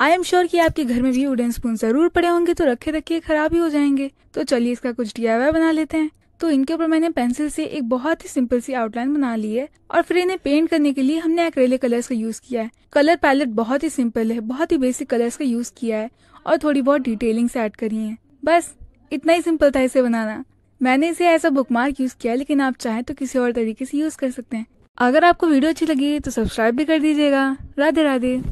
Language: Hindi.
आई एम श्योर कि आपके घर में भी वुडन स्पून जरूर पड़े होंगे तो रखे रखे खराब ही हो जाएंगे तो चलिए इसका कुछ डी बना लेते हैं तो इनके ऊपर मैंने पेंसिल से एक बहुत ही सिंपल सी आउटलाइन बना ली है और फिर इन्हें पेंट करने के लिए हमने एक्रेलिक कलर्स का यूज किया है कलर पैलेट बहुत ही सिंपल है बहुत ही बेसिक कलर्स का यूज किया है और थोड़ी बहुत डिटेलिंग से एड करी है बस इतना ही सिंपल था इसे बनाना मैंने इसे ऐसा बुकमार्क यूज किया लेकिन आप चाहें तो किसी और तरीके से यूज कर सकते हैं अगर आपको वीडियो अच्छी लगी तो सब्सक्राइब भी कर दीजिएगा राधे राधे